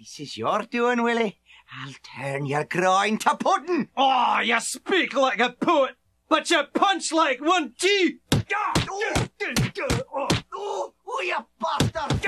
This is your doing, Willie. I'll turn your groin to pudding. Oh, you speak like a poet, but you punch like one too. Oh, oh, oh, oh you bastard!